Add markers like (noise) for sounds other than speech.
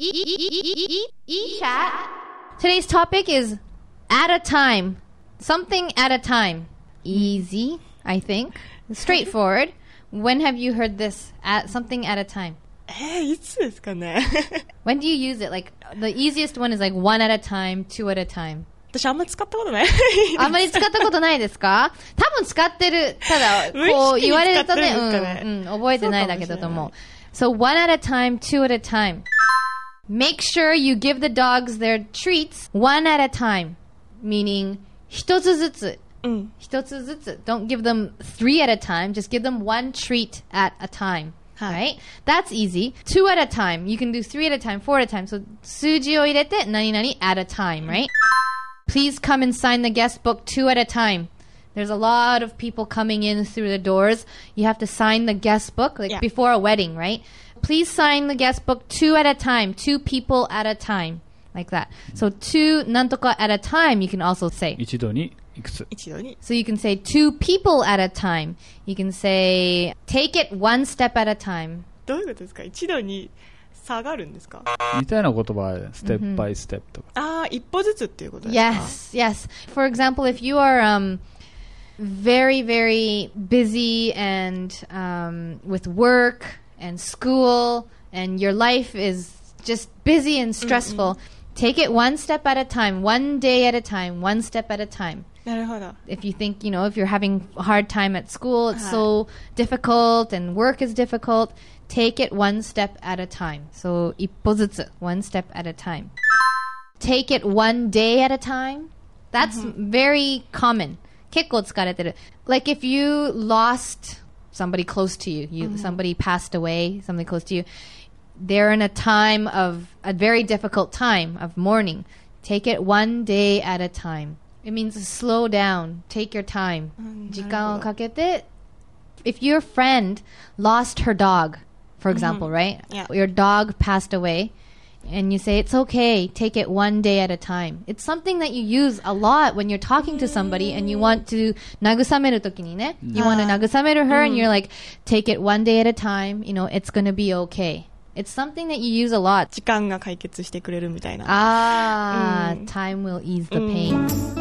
E-E-E-E-E-E-E-Chat. Today's topic is at a time. Something at a time. Easy, I think. Straightforward. when have you heard this at something at a time? えー、いつですかね eh, (laughs) When do you use it? Like, the easiest one is like one at a time, two at a time. 私あんまり使ったことない。あんまり使ったことないですか多分使ってる。ただ、こう言われるとね、うん、うん、覚えてないだけだと思う。So, (laughs) one at a time, two at a time. Make sure you give the dogs their treats one at a time, meaning 一つずつ.一つずつ. Mm. Don't give them three at a time, just give them one treat at a time. All right, That's easy. Two at a time. You can do three at a time, four at a time. So, 数字を入れて何々 at a time, right? Please come and sign the guest book two at a time. There's a lot of people coming in through the doors. You have to sign the guest book, like yeah. before a wedding, right? Please sign the guest book two at a time, two people at a time, like that. So two nantoka at a time, you can also say. 一度にいくつ? So you can say two people at a time. You can say take it one step at a time. どういうことですか一度に下がるんですかみたいな言葉で、ステップバイステップとか。ああ、一歩ずつっていうことですか mm-hmm. Yes, yes. For example, if you are、um, very, very busy and um, with work and school, and your life is just busy and stressful, mm take it one step at a time, one day at a time, one step at a time. If you think, you know, if you're having a hard time at school, it's so difficult and work is difficult, take it one step at a time. So, 一歩ずつ, one step at a time. Take it one day at a time. That's mm-hmm. very common. 結構疲れてる。Like if you lost somebody close to you, mm-hmm. somebody passed away, somebody close to you, they're in a time of a very difficult time of mourning. Take it one day at a time. It means slow down, take your time. 時間をかけて mm-hmm. if your friend lost her dog, for mm-hmm. example, right? Yeah. Your dog passed away and you say it's okay take it one day at a time it's something that you use a lot when you're talking to somebody and you want to nagusameru tokini you want to nagusameru her and mm. you're like take it one day at a time you know it's going to be okay it's something that you use a lot ah, mm. Time will ease the pain. Mm.